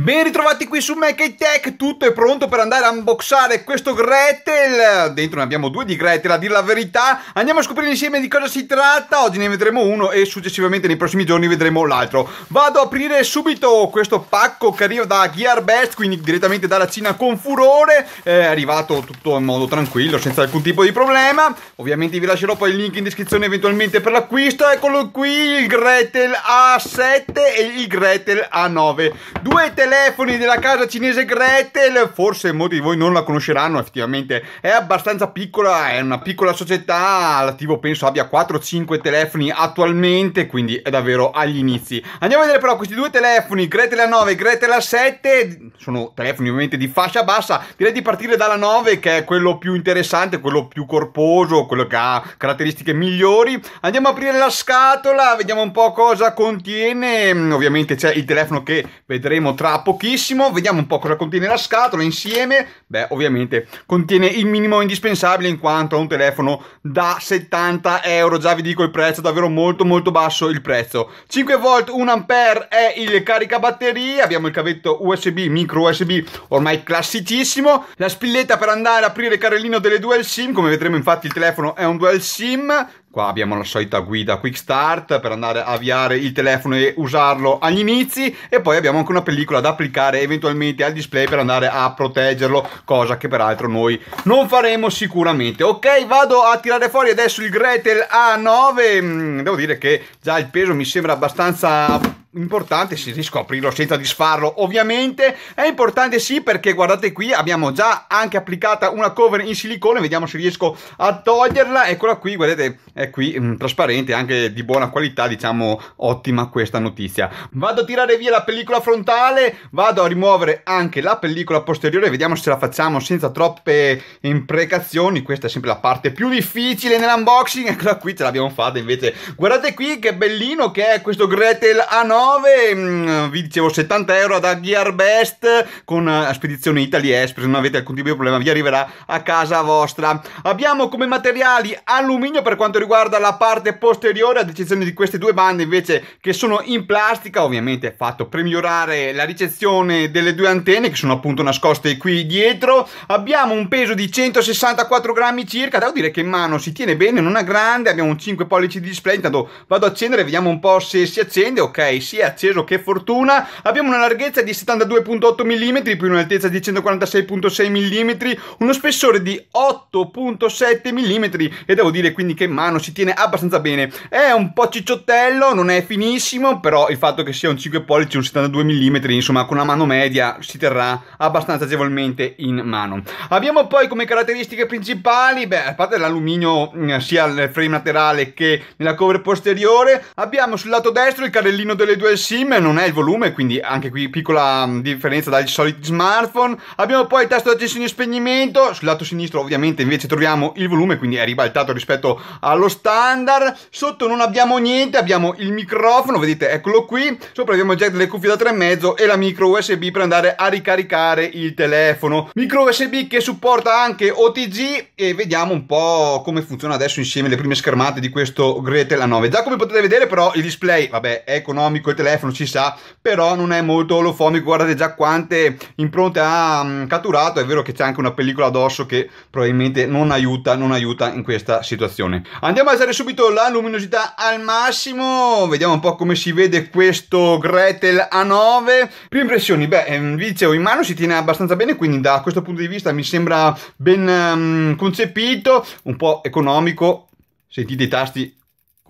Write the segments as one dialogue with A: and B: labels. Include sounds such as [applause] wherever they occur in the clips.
A: Ben ritrovati qui su Mac Tech, tutto è pronto per andare a unboxare questo Gretel. Dentro ne abbiamo due di Gretel, a dire la verità. Andiamo a scoprire insieme di cosa si tratta. Oggi ne vedremo uno e successivamente nei prossimi giorni vedremo l'altro. Vado ad aprire subito questo pacco che arriva da Gearbest, quindi direttamente dalla Cina con furore. È arrivato tutto in modo tranquillo, senza alcun tipo di problema. Ovviamente vi lascerò poi il link in descrizione eventualmente per l'acquisto. Eccolo qui, il Gretel A7 e il Gretel A9. Due telefoni telefoni della casa cinese Gretel. Forse molti di voi non la conosceranno, effettivamente è abbastanza piccola, è una piccola società, all'attivo penso abbia 4-5 telefoni attualmente, quindi è davvero agli inizi. Andiamo a vedere però questi due telefoni, Gretel A9 e Gretel A7, sono telefoni ovviamente di fascia bassa, direi di partire dalla 9 che è quello più interessante, quello più corposo, quello che ha caratteristiche migliori. Andiamo a aprire la scatola, vediamo un po' cosa contiene, ovviamente c'è il telefono che vedremo tra pochissimo. Vediamo un po' cosa contiene la scatola insieme. Beh, ovviamente contiene il minimo indispensabile in quanto è un telefono da 70 euro. Già vi dico il prezzo, davvero molto molto basso il prezzo. 5 volt 1 A è il caricabatterie. Abbiamo il cavetto USB, micro USB, ormai classicissimo. La spilletta per andare ad aprire il carrellino delle dual SIM. Come vedremo infatti il telefono è un dual SIM Qua abbiamo la solita guida quick start per andare a avviare il telefono e usarlo agli inizi e poi abbiamo anche una pellicola da applicare eventualmente al display per andare a proteggerlo, cosa che peraltro noi non faremo sicuramente. Ok, vado a tirare fuori adesso il Gretel A9, mm, devo dire che già il peso mi sembra abbastanza importante riesco a aprirlo senza disfarlo ovviamente è importante sì perché guardate qui abbiamo già anche applicata una cover in silicone vediamo se riesco a toglierla eccola qui guardate è qui mh, mm, trasparente anche di buona qualità diciamo ottima questa notizia vado a tirare via la pellicola frontale vado a rimuovere anche la pellicola posteriore vediamo se la facciamo senza troppe imprecazioni questa è sempre la parte più difficile nell'unboxing [laughs] eccola qui ce l'abbiamo fatta invece guardate qui che bellino che è questo Gretel Anno 9, mm, vi dicevo 70 euro da Gearbest con la eh, spedizione Italy Express, non avete alcun tipo di problema, vi arriverà a casa vostra. Abbiamo come materiali alluminio per quanto riguarda la parte posteriore, ad eccezione di queste due bande invece che sono in plastica, ovviamente fatto per migliorare la ricezione delle due antenne che sono appunto nascoste qui dietro. Abbiamo un peso di 164 grammi circa, devo dire che in mano si tiene bene, non è grande, abbiamo un 5 pollici di display, intanto vado ad accendere, vediamo un po' se si accende, ok, si è acceso, che fortuna. Abbiamo una larghezza di 72.8 mm più un'altezza di 146.6 mm, uno spessore di 8.7 mm e devo dire quindi che in mano si tiene abbastanza bene. È un po' cicciottello, non è finissimo, però il fatto che sia un 5 pollici, un 72 mm, insomma con una mano media si terrà abbastanza agevolmente in mano. Abbiamo poi come caratteristiche principali, beh, a parte l'alluminio mm, sia nel frame laterale che nella cover posteriore, abbiamo sul lato destro il carrellino delle dual sim non è il volume, quindi anche qui piccola mm, differenza dai soliti smartphone. Abbiamo poi il tasto accensione e spegnimento, sul lato sinistro ovviamente invece troviamo il volume, quindi è ribaltato rispetto allo standard. Sotto non abbiamo niente, abbiamo il microfono, vedete, eccolo qui. Sopra abbiamo il jack delle cuffie da 3,5 e la micro USB per andare a ricaricare il telefono. Micro USB che supporta anche OTG e vediamo un po' come funziona adesso insieme le prime schermate di questo Gretel A9. Già come potete vedere però il display, vabbè, è economico col telefono ci sa, però non è molto olofomico, guardate già quante impronte ha mm, catturato, è vero che c'è anche una pellicola addosso che probabilmente non aiuta, non aiuta in questa situazione. Andiamo a alzare subito la luminosità al massimo, vediamo un po' come si vede questo Gretel A9. Prime impressioni, beh, ehm, vi dicevo in mano si tiene abbastanza bene, quindi da questo punto di vista mi sembra ben um, concepito, un po' economico, sentite i tasti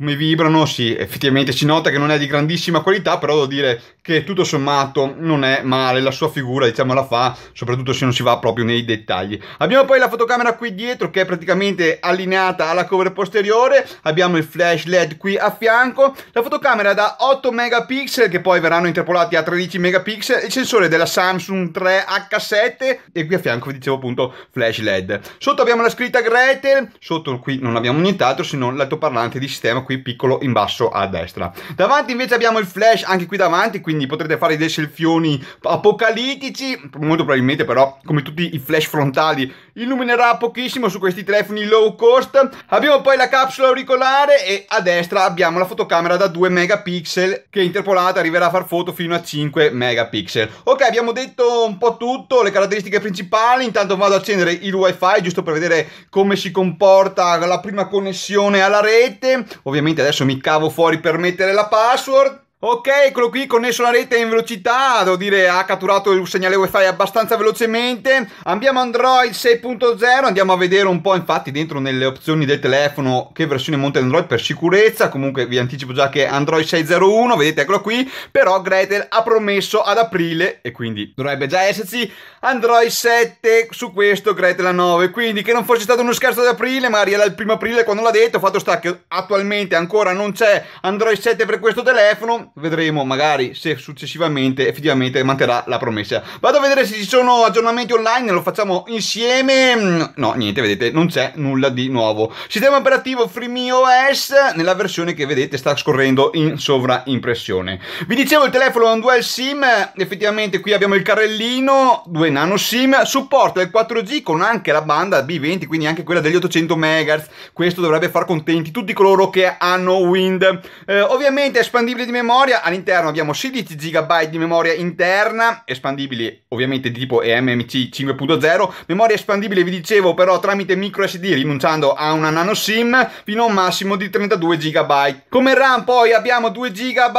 A: come vibrano, sì, effettivamente si nota che non è di grandissima qualità, però devo dire che tutto sommato non è male, la sua figura diciamo la fa, soprattutto se non si va proprio nei dettagli. Abbiamo poi la fotocamera qui dietro che è praticamente allineata alla cover posteriore, abbiamo il flash LED qui a fianco, la fotocamera da 8 megapixel che poi verranno interpolati a 13 megapixel, il sensore della Samsung 3H7 e qui a fianco vi dicevo appunto flash LED. Sotto abbiamo la scritta Gretel, sotto qui non abbiamo nient'altro se non l'altoparlante di sistema qui piccolo in basso a destra. Davanti invece abbiamo il flash anche qui davanti, qui quindi potrete fare dei selfioni apocalittici, molto probabilmente però come tutti i flash frontali illuminerà pochissimo su questi telefoni low cost. Abbiamo poi la capsula auricolare e a destra abbiamo la fotocamera da 2 megapixel che interpolata arriverà a far foto fino a 5 megapixel. Ok, abbiamo detto un po' tutto, le caratteristiche principali, intanto vado ad accendere il wifi giusto per vedere come si comporta la prima connessione alla rete. Ovviamente adesso mi cavo fuori per mettere la password Ok, eccolo qui, connesso alla rete in velocità, devo dire ha catturato il segnale wifi abbastanza velocemente. Abbiamo Android 6.0, andiamo a vedere un po' infatti dentro nelle opzioni del telefono che versione monta Android per sicurezza. Comunque vi anticipo già che Android 6.01, vedete eccolo qui, però Gretel ha promesso ad aprile e quindi dovrebbe già esserci Android 7 su questo Gretel a 9. Quindi che non fosse stato uno scherzo ad aprile, magari era il primo aprile quando l'ha detto, fatto sta che attualmente ancora non c'è Android 7 per questo telefono vedremo, magari se successivamente effettivamente manterrà la promessa. Vado a vedere se ci sono aggiornamenti online, lo facciamo insieme. No, niente, vedete, non c'è nulla di nuovo. Sistema operativo FreeMiOS nella versione che vedete sta scorrendo in sovraimpressione. Vi dicevo il telefono è un dual SIM, effettivamente qui abbiamo il carrellino, due nano SIM, supporta il 4G con anche la banda B20, quindi anche quella degli 800 MHz. Questo dovrebbe far contenti tutti coloro che hanno Wind. Eh, ovviamente è espandibile di memoria memoria, all'interno abbiamo 16 GB di memoria interna, espandibili ovviamente di tipo EMMC 5.0, memoria espandibile vi dicevo però tramite micro SD rinunciando a una nano SIM fino a un massimo di 32 GB. Come RAM poi abbiamo 2 GB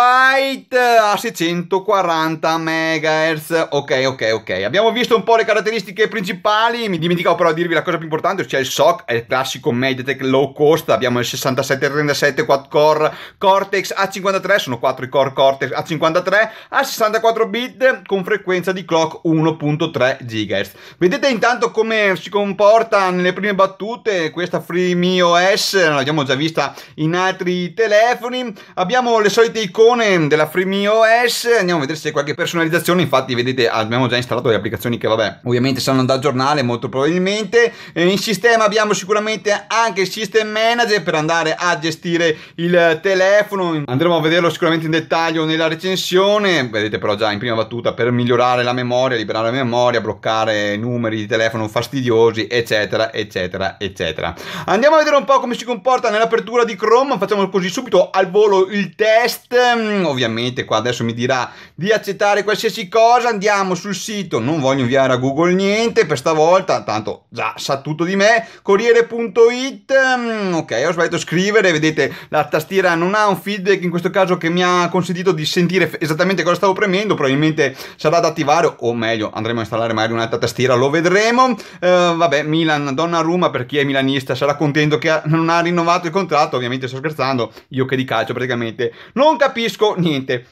A: a 640 MHz, ok ok ok, abbiamo visto un po' le caratteristiche principali, mi dimenticavo però di dirvi la cosa più importante, cioè il SOC è il classico MediaTek low cost, abbiamo il 6737 quad core Cortex A53, sono 4 core Cortex A53 a 64 bit con frequenza di clock 1.3 GHz. Vedete intanto come si comporta nelle prime battute questa OS, l'abbiamo già vista in altri telefoni. Abbiamo le solite icone della OS, andiamo a vedere se c'è qualche personalizzazione, infatti vedete abbiamo già installato le applicazioni che vabbè, ovviamente saranno da aggiornare molto probabilmente. In sistema abbiamo sicuramente anche il System Manager per andare a gestire il telefono, andremo a vederlo sicuramente in dettaglio dettaglio nella recensione, vedete però già in prima battuta per migliorare la memoria, liberare la memoria, bloccare numeri di telefono fastidiosi, eccetera, eccetera, eccetera. Andiamo a vedere un po' come si comporta nell'apertura di Chrome, facciamo così subito al volo il test, mm, ovviamente qua adesso mi dirà di accettare qualsiasi cosa, andiamo sul sito, non voglio inviare a Google niente per stavolta, tanto già sa tutto di me, corriere.it, mm, ok ho sbagliato a scrivere, vedete la tastiera non ha un feedback in questo caso che mi ha consentito di sentire esattamente cosa stavo premendo, probabilmente sarà da attivare, o meglio, andremo a installare magari un'altra tastiera, lo vedremo. Uh, vabbè, Milan, donna Donnarumma, per chi è milanista, sarà contento che ha, non ha rinnovato il contratto, ovviamente sto scherzando, io che di calcio praticamente non capisco niente.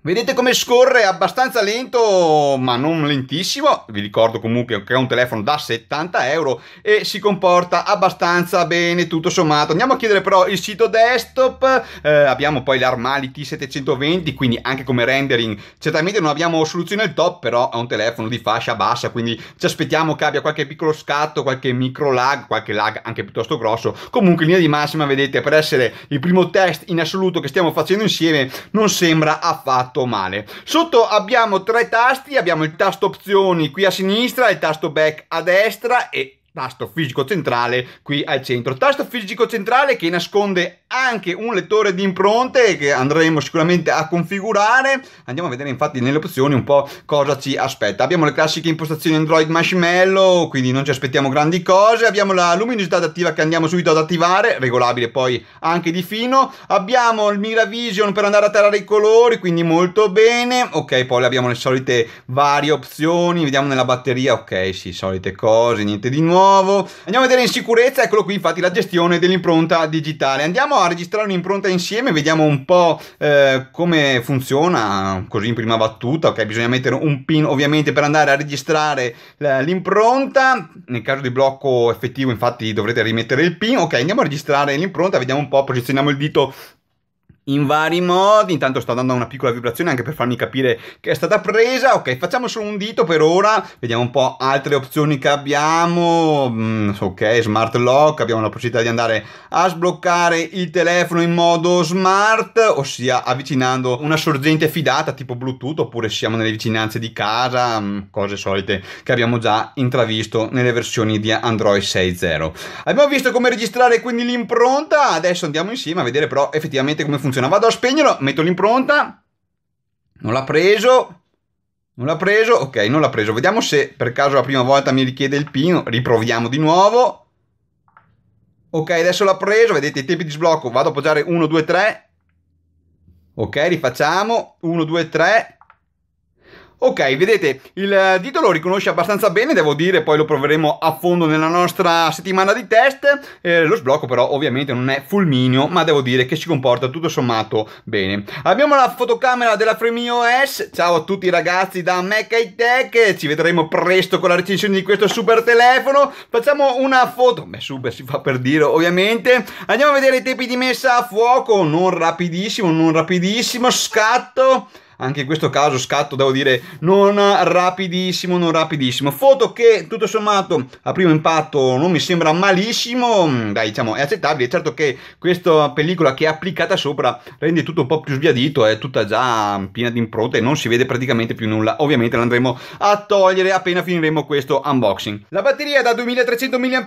A: Vedete come scorre abbastanza lento, ma non lentissimo. Vi ricordo comunque che è un telefono da 70 euro e si comporta abbastanza bene, tutto sommato. Andiamo a chiedere però il sito desktop. Eh, abbiamo poi l'Armali T720, quindi anche come rendering. Certamente non abbiamo soluzione al top, però è un telefono di fascia bassa, quindi ci aspettiamo che abbia qualche piccolo scatto, qualche micro lag, qualche lag anche piuttosto grosso. Comunque, in linea di massima, vedete, per essere il primo test in assoluto che stiamo facendo insieme, non sembra affatto fatto male. Sotto abbiamo tre tasti, abbiamo il tasto opzioni qui a sinistra, il tasto back a destra e tasto fisico centrale qui al centro. Tasto fisico centrale che nasconde anche un lettore di impronte che andremo sicuramente a configurare. Andiamo a vedere infatti nelle opzioni un po' cosa ci aspetta. Abbiamo le classiche impostazioni Android Marshmallow, quindi non ci aspettiamo grandi cose. Abbiamo la luminosità attiva che andiamo subito ad attivare, regolabile poi anche di fino. Abbiamo il Miravision per andare a tarare i colori, quindi molto bene. Ok, poi abbiamo le solite varie opzioni. Vediamo nella batteria, ok, sì, solite cose, niente di nuovo nuovo. Andiamo a vedere in sicurezza, eccolo qui infatti la gestione dell'impronta digitale. Andiamo a registrare un'impronta insieme, vediamo un po' eh, come funziona, così in prima battuta, ok? Bisogna mettere un pin ovviamente per andare a registrare l'impronta. Nel caso di blocco effettivo infatti dovrete rimettere il pin, ok? Andiamo a registrare l'impronta, vediamo un po', posizioniamo il dito in vari modi. Intanto sto dando una piccola vibrazione anche per farmi capire che è stata presa. Ok, facciamo solo un dito per ora. Vediamo un po' altre opzioni che abbiamo. Mm, ok, smart lock. Abbiamo la possibilità di andare a sbloccare il telefono in modo smart, ossia avvicinando una sorgente fidata tipo Bluetooth oppure siamo nelle vicinanze di casa, mm, cose solite che abbiamo già intravisto nelle versioni di Android 6.0. Abbiamo visto come registrare quindi l'impronta, adesso andiamo insieme a vedere però effettivamente come funziona funziona. Vado a spegnerlo, metto l'impronta. Non l'ha preso. Non l'ha preso. Ok, non l'ha preso. Vediamo se per caso la prima volta mi richiede il pino. Riproviamo di nuovo. Ok, adesso l'ha preso. Vedete i tempi di sblocco. Vado a appoggiare 1, 2, 3. Ok, rifacciamo. 1, 2, 3. Ok, vedete, il dito eh, lo riconosce abbastanza bene, devo dire, poi lo proveremo a fondo nella nostra settimana di test. Eh, lo sblocco però ovviamente non è fulmineo, ma devo dire che si comporta tutto sommato bene. Abbiamo la fotocamera della Fremio S. Ciao a tutti ragazzi da Mac Tech, ci vedremo presto con la recensione di questo super telefono. Facciamo una foto, beh super si fa per dire ovviamente. Andiamo a vedere i tempi di messa a fuoco, non rapidissimo, non rapidissimo, scatto anche in questo caso scatto devo dire non rapidissimo non rapidissimo foto che tutto sommato a primo impatto non mi sembra malissimo dai mm, diciamo è accettabile è certo che questa pellicola che è applicata sopra rende tutto un po' più sbiadito è tutta già piena di impronte non si vede praticamente più nulla ovviamente l'andremo a togliere appena finiremo questo unboxing la batteria da 2300 mAh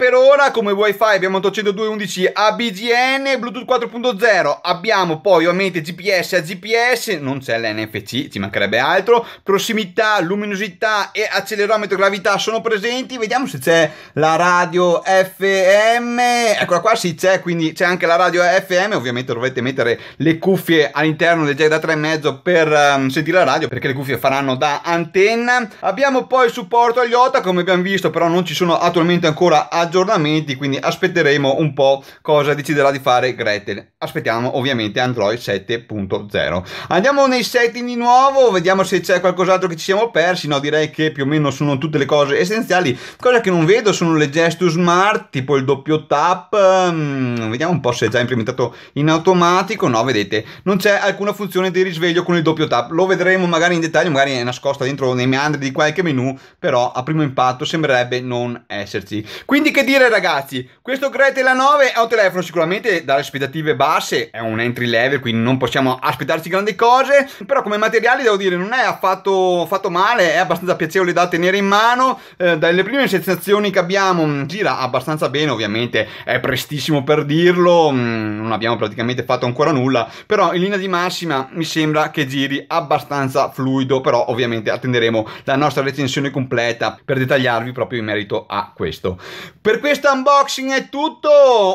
A: come Wi-Fi abbiamo 802.11 ABGN Bluetooth 4.0 abbiamo poi ovviamente GPS a GPS non c'è l'NFC sì, ci mancherebbe altro. Prossimità, luminosità e accelerometro gravità sono presenti. Vediamo se c'è la radio FM. Eccola qua, sì, c'è, quindi c'è anche la radio FM. Ovviamente dovete mettere le cuffie all'interno del jack da 3,5 per um, sentire la radio, perché le cuffie faranno da antenna. Abbiamo poi il supporto agli OTA, come abbiamo visto, però non ci sono attualmente ancora aggiornamenti, quindi aspetteremo un po' cosa deciderà di fare Gretel. Aspettiamo ovviamente Android 7.0. Andiamo nei setting di nuovo, vediamo se c'è qualcos'altro che ci siamo persi. No, direi che più o meno sono tutte le cose essenziali. Cosa che non vedo sono le gesture smart, tipo il doppio tap. Mm, vediamo un po' se è già implementato in automatico. No, vedete, non c'è alcuna funzione di risveglio con il doppio tap. Lo vedremo magari in dettaglio, magari è nascosta dentro nei meandri di qualche menu, però a primo impatto sembrerebbe non esserci. Quindi che dire ragazzi, questo Gretela 9 è un telefono sicuramente dalle aspettative basse, è un entry level, quindi non possiamo aspettarci grandi cose, però come materiali devo dire non è affatto male, è abbastanza piacevole da tenere in mano. Eh, dalle prime sensazioni che abbiamo mm, gira abbastanza bene, ovviamente è prestissimo per dirlo, mm, non abbiamo praticamente fatto ancora nulla, però in linea di massima mi sembra che giri abbastanza fluido, però ovviamente attenderemo la nostra recensione completa per dettagliarvi proprio in merito a questo. Per questo unboxing è tutto,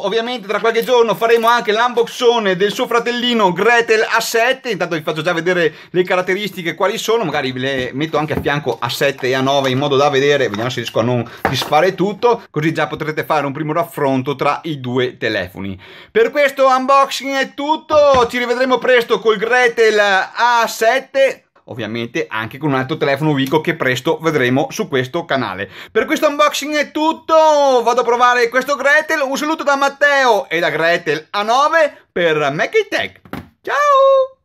A: ovviamente tra qualche giorno faremo anche l'unboxone del suo fratellino Gretel A7, intanto vi faccio già vedere le caratteristiche quali sono, magari le metto anche a fianco a 7 e a 9 in modo da vedere, vediamo se riesco a non disfare tutto, così già potrete fare un primo raffronto tra i due telefoni. Per questo unboxing è tutto, ci rivedremo presto col Gretel A7 ovviamente anche con un altro telefono Vico che presto vedremo su questo canale. Per questo unboxing è tutto, vado a provare questo Gretel, un saluto da Matteo e da Gretel A9 per Mackey Tech. Ciao!